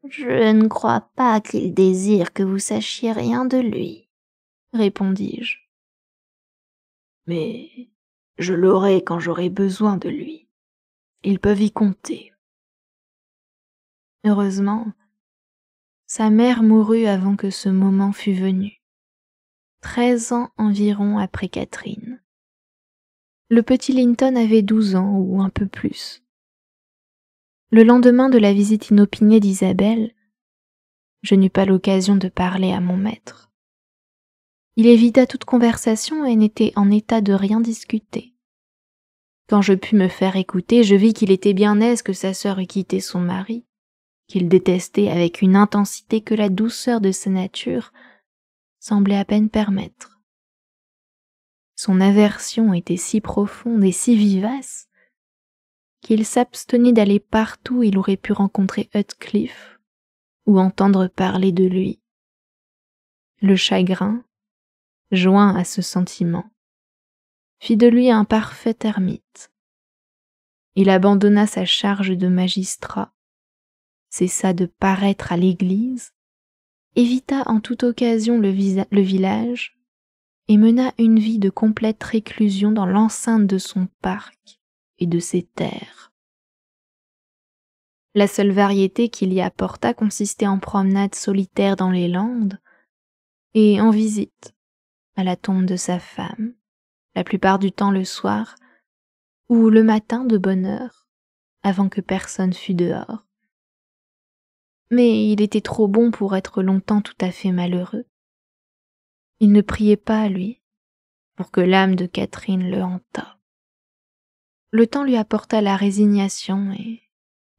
Je ne crois pas qu'il désire que vous sachiez rien de lui, répondis-je. Mais je l'aurai quand j'aurai besoin de lui. Ils peuvent y compter. Heureusement, sa mère mourut avant que ce moment fût venu, treize ans environ après Catherine. Le petit Linton avait douze ans ou un peu plus. Le lendemain de la visite inopinée d'Isabelle, je n'eus pas l'occasion de parler à mon maître. Il évita toute conversation et n'était en état de rien discuter. Quand je pus me faire écouter, je vis qu'il était bien aise que sa sœur eût quitté son mari, qu'il détestait avec une intensité que la douceur de sa nature semblait à peine permettre. Son aversion était si profonde et si vivace qu'il s'abstenait d'aller partout où il aurait pu rencontrer Heathcliff ou entendre parler de lui. Le chagrin, joint à ce sentiment, fit de lui un parfait ermite. Il abandonna sa charge de magistrat, cessa de paraître à l'église, évita en toute occasion le, village et mena une vie de complète réclusion dans l'enceinte de son parc, et de ses terres. La seule variété qu'il y apporta consistait en promenades solitaires dans les landes et en visite à la tombe de sa femme, la plupart du temps le soir ou le matin de bonne heure, avant que personne fût dehors. Mais il était trop bon pour être longtemps tout à fait malheureux. Il ne priait pas, lui, pour que l'âme de Catherine le hantât le temps lui apporta la résignation et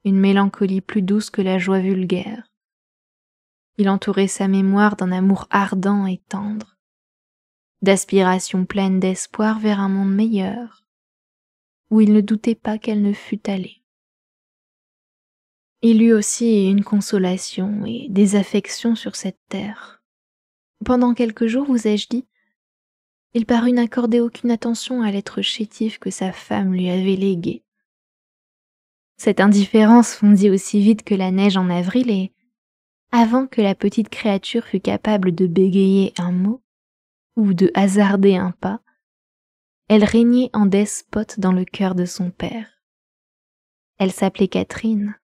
une mélancolie plus douce que la joie vulgaire. Il entourait sa mémoire d'un amour ardent et tendre, d'aspirations pleines d'espoir vers un monde meilleur, où il ne doutait pas qu'elle ne fût allée. Il eut aussi une consolation et des affections sur cette terre. Pendant quelques jours, vous ai-je dit, il parut n'accorder aucune attention à l'être chétif que sa femme lui avait légué. Cette indifférence fondit aussi vite que la neige en avril et, avant que la petite créature fût capable de bégayer un mot ou de hasarder un pas, elle régnait en despote dans le cœur de son père. Elle s'appelait Catherine,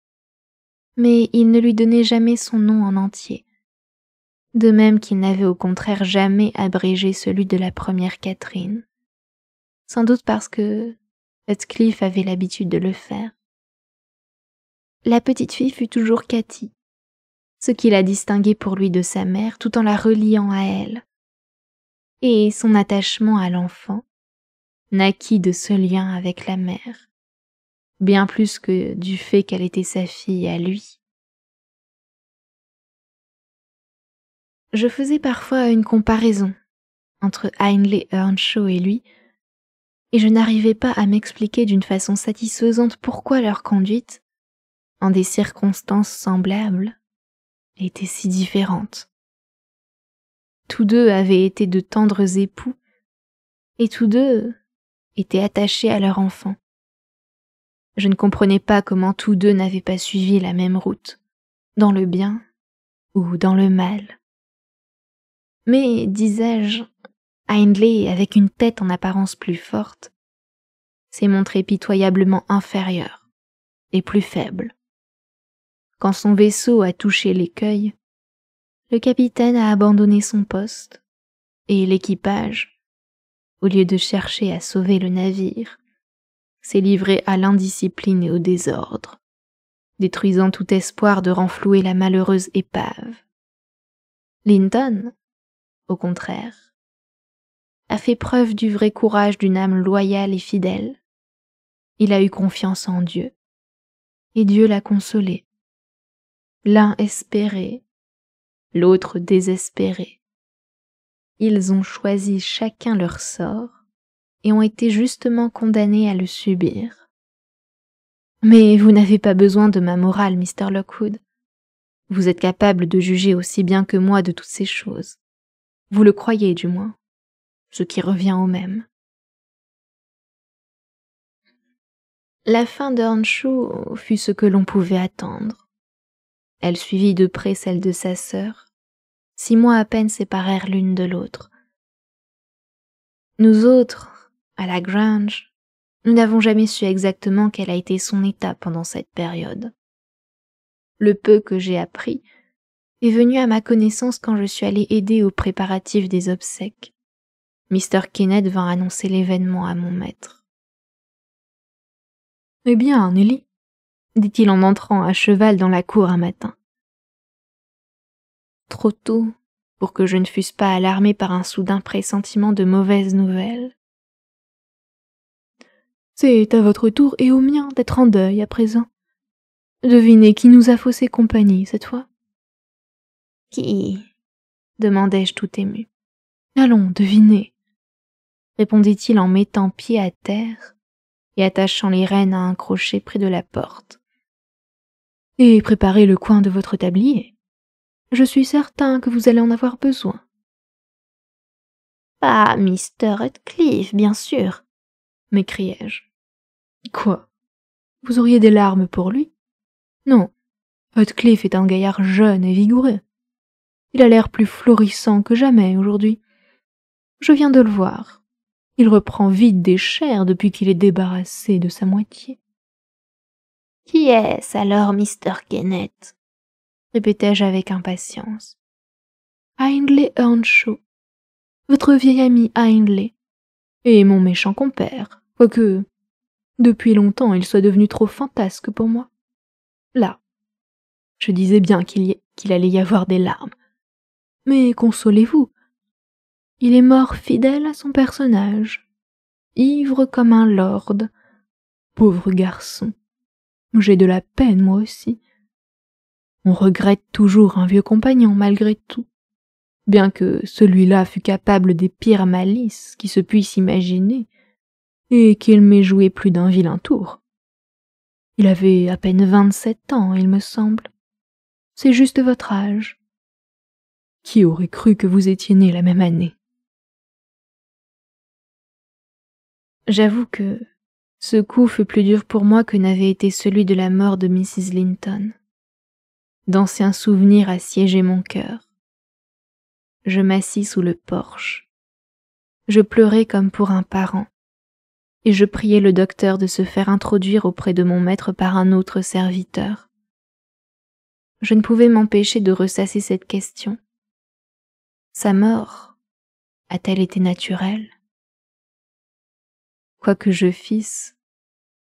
mais il ne lui donnait jamais son nom en entier de même qu'il n'avait au contraire jamais abrégé celui de la première Catherine, sans doute parce que Heathcliff avait l'habitude de le faire. La petite fille fut toujours Cathy, ce qui la distinguait pour lui de sa mère tout en la reliant à elle. Et son attachement à l'enfant naquit de ce lien avec la mère, bien plus que du fait qu'elle était sa fille à lui. je faisais parfois une comparaison entre Heinle Earnshaw et lui, et je n'arrivais pas à m'expliquer d'une façon satisfaisante pourquoi leur conduite, en des circonstances semblables, était si différente. Tous deux avaient été de tendres époux, et tous deux étaient attachés à leur enfant. Je ne comprenais pas comment tous deux n'avaient pas suivi la même route, dans le bien ou dans le mal. Mais, disais-je, Hindley, avec une tête en apparence plus forte, s'est montré pitoyablement inférieur et plus faible. Quand son vaisseau a touché l'écueil, le capitaine a abandonné son poste et l'équipage, au lieu de chercher à sauver le navire, s'est livré à l'indiscipline et au désordre, détruisant tout espoir de renflouer la malheureuse épave. Linton, au contraire, a fait preuve du vrai courage d'une âme loyale et fidèle. Il a eu confiance en Dieu, et Dieu l'a consolé. L'un espéré, l'autre désespéré. Ils ont choisi chacun leur sort et ont été justement condamnés à le subir. Mais vous n'avez pas besoin de ma morale, Mr. Lockwood. Vous êtes capable de juger aussi bien que moi de toutes ces choses. Vous le croyez du moins, ce qui revient au même. La fin d'Earnshaw fut ce que l'on pouvait attendre. Elle suivit de près celle de sa sœur. Six mois à peine séparèrent l'une de l'autre. Nous autres, à la Grange, nous n'avons jamais su exactement quel a été son état pendant cette période. Le peu que j'ai appris est venu à ma connaissance quand je suis allé aider aux préparatifs des obsèques. Mr. Kennett vint annoncer l'événement à mon maître. Eh bien, Nelly, dit-il en entrant à cheval dans la cour un matin. Trop tôt pour que je ne fusse pas alarmé par un soudain pressentiment de mauvaise nouvelle. C'est à votre tour et au mien d'être en deuil à présent. Devinez qui nous a faussé compagnie cette fois. Qui demandai-je tout ému. Allons, devinez répondit-il en mettant pied à terre et attachant les rênes à un crochet près de la porte. Et préparez le coin de votre tablier. Je suis certain que vous allez en avoir besoin. Pas Mister Rutcliffe, bien sûr, m'écriai-je. Quoi Vous auriez des larmes pour lui Non. Rutcliffe est un gaillard jeune et vigoureux. Il a l'air plus florissant que jamais aujourd'hui. Je viens de le voir. Il reprend vite des chairs depuis qu'il est débarrassé de sa moitié. Qui est-ce alors, Mr. Kenneth répétai-je avec impatience. Hindley Earnshaw, votre vieil ami Hindley, et mon méchant compère, quoique depuis longtemps il soit devenu trop fantasque pour moi. Là, je disais bien qu'il allait y avoir des larmes mais consolez-vous. Il est mort fidèle à son personnage, ivre comme un lord. Pauvre garçon. J'ai de la peine, moi aussi. On regrette toujours un vieux compagnon, malgré tout, bien que celui-là fût capable des pires malices qui se puissent imaginer, et qu'il m'ait joué plus d'un vilain tour. Il avait à peine vingt-sept ans, il me semble. C'est juste votre âge. Qui aurait cru que vous étiez né la même année J'avoue que ce coup fut plus dur pour moi que n'avait été celui de la mort de Mrs. Linton. D'anciens souvenirs assiégeaient mon cœur. Je m'assis sous le porche. Je pleurais comme pour un parent, et je priais le docteur de se faire introduire auprès de mon maître par un autre serviteur. Je ne pouvais m'empêcher de ressasser cette question, sa mort a-t-elle été naturelle Quoi que je fisse,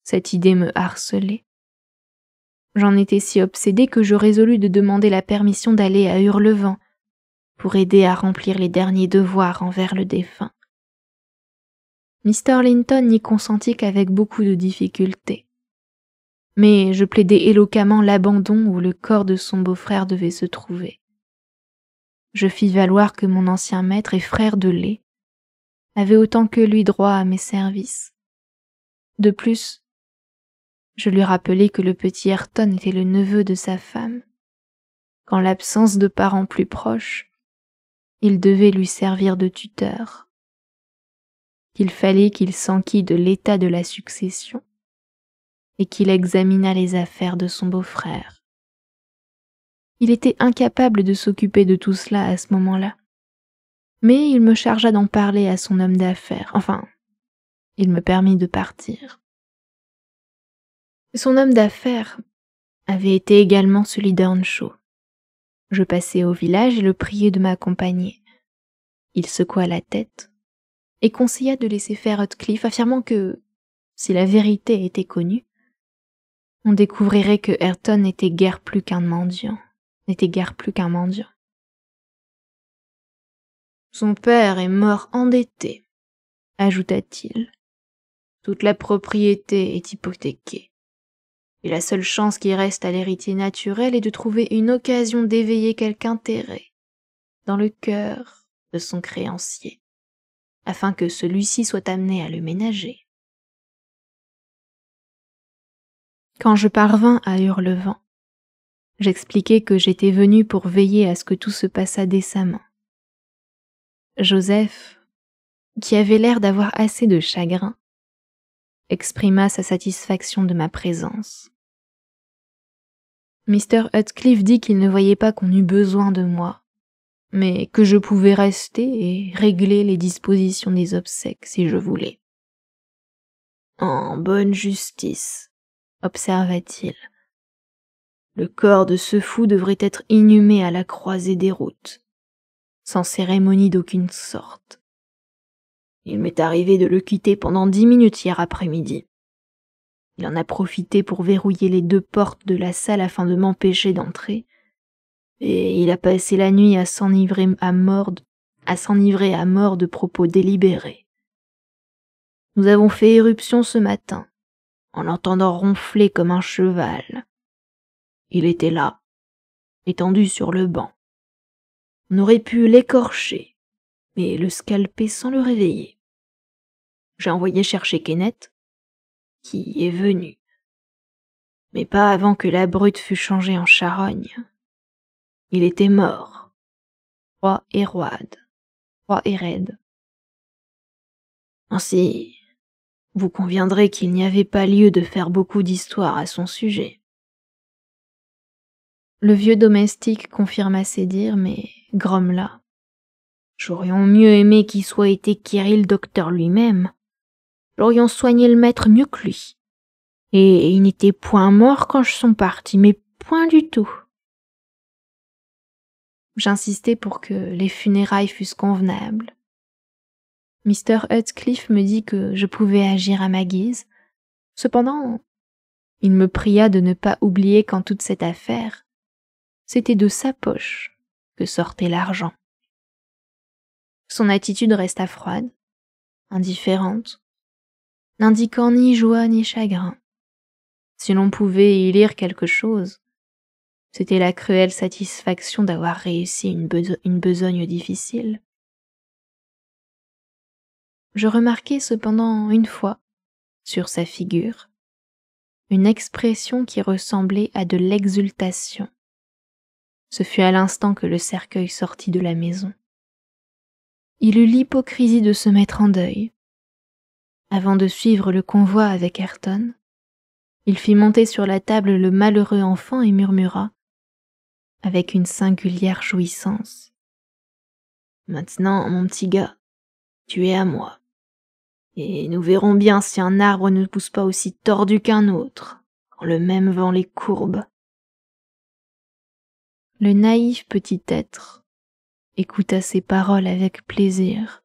cette idée me harcelait. J'en étais si obsédée que je résolus de demander la permission d'aller à Hurlevent pour aider à remplir les derniers devoirs envers le défunt. Mr. Linton n'y consentit qu'avec beaucoup de difficultés. Mais je plaidai éloquemment l'abandon où le corps de son beau-frère devait se trouver je fis valoir que mon ancien maître et frère de lait avait autant que lui droit à mes services. De plus, je lui rappelai que le petit Ayrton était le neveu de sa femme, qu'en l'absence de parents plus proches, il devait lui servir de tuteur, qu'il fallait qu'il s'enquît de l'état de la succession et qu'il examinât les affaires de son beau-frère. Il était incapable de s'occuper de tout cela à ce moment-là. Mais il me chargea d'en parler à son homme d'affaires. Enfin, il me permit de partir. Son homme d'affaires avait été également celui d'Earnshaw. Je passai au village et le priai de m'accompagner. Il secoua la tête et conseilla de laisser faire Hutcliffe, affirmant que, si la vérité était connue, on découvrirait que Ayrton n'était guère plus qu'un mendiant n'était guère plus qu'un mendiant. Son père est mort endetté, ajouta-t-il. Toute la propriété est hypothéquée. Et la seule chance qui reste à l'héritier naturel est de trouver une occasion d'éveiller quelque intérêt dans le cœur de son créancier, afin que celui-ci soit amené à le ménager. Quand je parvins à Hurlevent, J'expliquai que j'étais venu pour veiller à ce que tout se passât décemment. Joseph, qui avait l'air d'avoir assez de chagrin, exprima sa satisfaction de ma présence. Mr. Hutcliffe dit qu'il ne voyait pas qu'on eût besoin de moi, mais que je pouvais rester et régler les dispositions des obsèques si je voulais. En bonne justice, observa-t-il. Le corps de ce fou devrait être inhumé à la croisée des routes, sans cérémonie d'aucune sorte. Il m'est arrivé de le quitter pendant dix minutes hier après-midi. Il en a profité pour verrouiller les deux portes de la salle afin de m'empêcher d'entrer, et il a passé la nuit à s'enivrer à mort, de, à s'enivrer à mort de propos délibérés. Nous avons fait éruption ce matin, en l'entendant ronfler comme un cheval, il était là, étendu sur le banc. On aurait pu l'écorcher, mais le scalper sans le réveiller. J'ai envoyé chercher Kenneth, qui est venu, mais pas avant que la brute fût changée en charogne. Il était mort, roi et roide, roi et raide. Ainsi, vous conviendrez qu'il n'y avait pas lieu de faire beaucoup d'histoires à son sujet. Le vieux domestique confirma ses dires, mais grommela. J'aurions mieux aimé qu'il soit été Kirill docteur lui-même. J'aurions soigné le maître mieux que lui. Et il n'était point mort quand je suis parti, mais point du tout. J'insistai pour que les funérailles fussent convenables. Mr. Hudcliffe me dit que je pouvais agir à ma guise. Cependant, il me pria de ne pas oublier qu'en toute cette affaire, c'était de sa poche que sortait l'argent. Son attitude resta froide, indifférente, n'indiquant ni joie ni chagrin. Si l'on pouvait y lire quelque chose, c'était la cruelle satisfaction d'avoir réussi une, besogne difficile. Je remarquai cependant une fois, sur sa figure, une expression qui ressemblait à de l'exultation ce fut à l'instant que le cercueil sortit de la maison. Il eut l'hypocrisie de se mettre en deuil. Avant de suivre le convoi avec Ayrton, il fit monter sur la table le malheureux enfant et murmura, avec une singulière jouissance. Maintenant, mon petit gars, tu es à moi. Et nous verrons bien si un arbre ne pousse pas aussi tordu qu'un autre, quand le même vent les courbe le naïf petit être écouta ces paroles avec plaisir.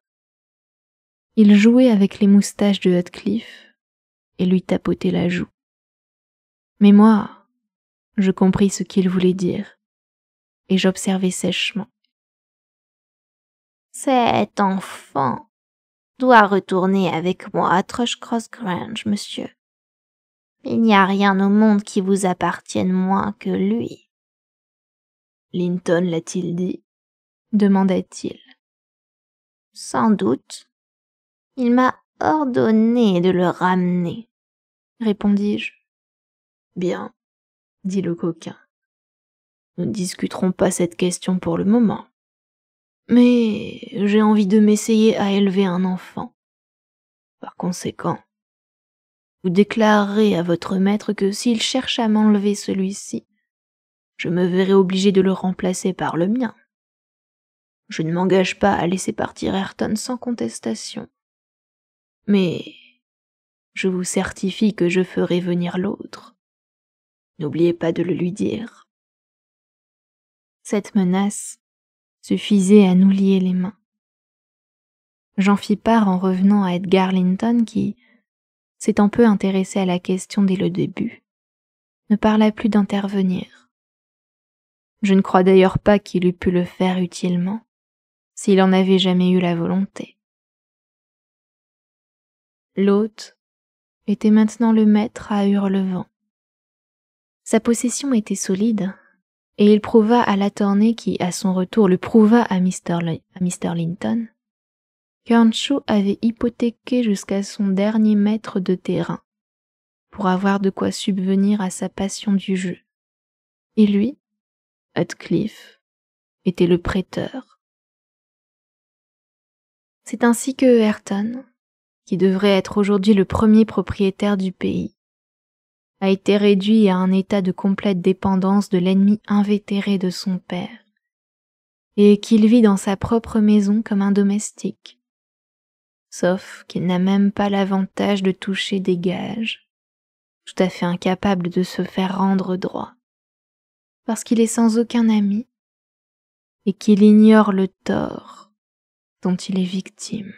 Il jouait avec les moustaches de Hutcliffe et lui tapotait la joue. Mais moi, je compris ce qu'il voulait dire et j'observai sèchement. Cet enfant doit retourner avec moi à cross Grange, monsieur. Il n'y a rien au monde qui vous appartienne moins que lui. Linton l'a-t-il dit demanda-t-il. Sans doute. Il m'a ordonné de le ramener, répondis-je. Bien, dit le coquin. Nous ne discuterons pas cette question pour le moment. Mais j'ai envie de m'essayer à élever un enfant. Par conséquent, vous déclarerez à votre maître que s'il cherche à m'enlever celui-ci, je me verrai obligé de le remplacer par le mien. Je ne m'engage pas à laisser partir Ayrton sans contestation. Mais je vous certifie que je ferai venir l'autre. N'oubliez pas de le lui dire. Cette menace suffisait à nous lier les mains. J'en fis part en revenant à Edgar Linton qui, s'étant peu intéressé à la question dès le début, ne parla plus d'intervenir. Je ne crois d'ailleurs pas qu'il eût pu le faire utilement, s'il en avait jamais eu la volonté. L'hôte était maintenant le maître à Hurlevent. Sa possession était solide, et il prouva à la qui, à son retour, le prouva à Mr. Linton, qu'Ancho avait hypothéqué jusqu'à son dernier mètre de terrain pour avoir de quoi subvenir à sa passion du jeu. Et lui, était le prêteur. C'est ainsi que Ayrton, qui devrait être aujourd'hui le premier propriétaire du pays, a été réduit à un état de complète dépendance de l'ennemi invétéré de son père, et qu'il vit dans sa propre maison comme un domestique, sauf qu'il n'a même pas l'avantage de toucher des gages, tout à fait incapable de se faire rendre droit parce qu'il est sans aucun ami et qu'il ignore le tort dont il est victime.